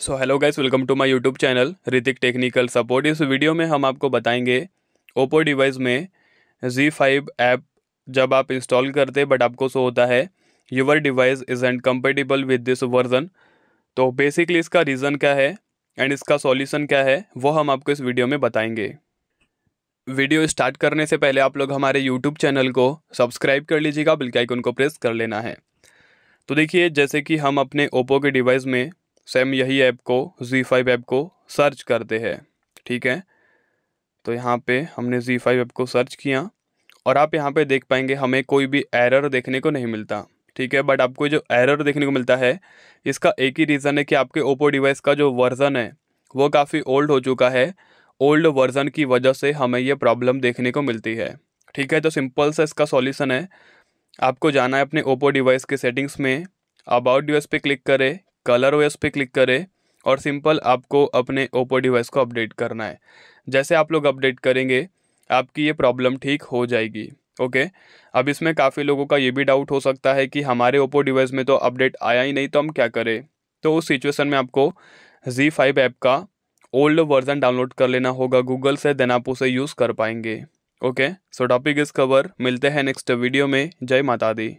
So hello guys welcome to my YouTube channel Ritik technical support इस वीडियो में हम आपको बताएंगे ओप्पो डिवाइस में जी फाइव ऐप जब आप इंस्टॉल करते बट आपको सो होता है your device is and compatible with this version तो बेसिकली इसका रीज़न क्या है एंड इसका सॉल्यूशन क्या है वो हम आपको इस वीडियो में बताएंगे वीडियो स्टार्ट करने से पहले आप लोग हमारे यूट्यूब चैनल को सब्सक्राइब कर लीजिएगा बिल्कुल आइकन को प्रेस कर लेना है तो देखिए जैसे कि हम अपने ओप्पो के डिवाइस में सेम यही ऐप को जी फाइव ऐप को सर्च करते हैं ठीक है तो यहाँ पे हमने जी फाइव ऐप को सर्च किया और आप यहाँ पे देख पाएंगे हमें कोई भी एरर देखने को नहीं मिलता ठीक है बट आपको जो एरर देखने को मिलता है इसका एक ही रीज़न है कि आपके ओप्पो डिवाइस का जो वर्ज़न है वो काफ़ी ओल्ड हो चुका है ओल्ड वर्ज़न की वजह से हमें ये प्रॉब्लम देखने को मिलती है ठीक है तो सिंपल सा इसका सॉल्यूशन है आपको जाना है अपने ओप्पो डिवाइस के सेटिंग्स में अबाउट डिवाइस पे क्लिक करें कलर ओएस पे क्लिक करें और सिंपल आपको अपने ओप्पो डिवाइस को अपडेट करना है जैसे आप लोग अपडेट करेंगे आपकी ये प्रॉब्लम ठीक हो जाएगी ओके okay? अब इसमें काफ़ी लोगों का ये भी डाउट हो सकता है कि हमारे ओप्पो डिवाइस में तो अपडेट आया ही नहीं तो हम क्या करें तो उस सिचुएशन में आपको जी फाइव ऐप का ओल्ड वर्जन डाउनलोड कर लेना होगा गूगल से देन आप उसे यूज़ कर पाएंगे ओके सो टॉपिक इस कवर मिलते हैं नेक्स्ट वीडियो में जय माता दी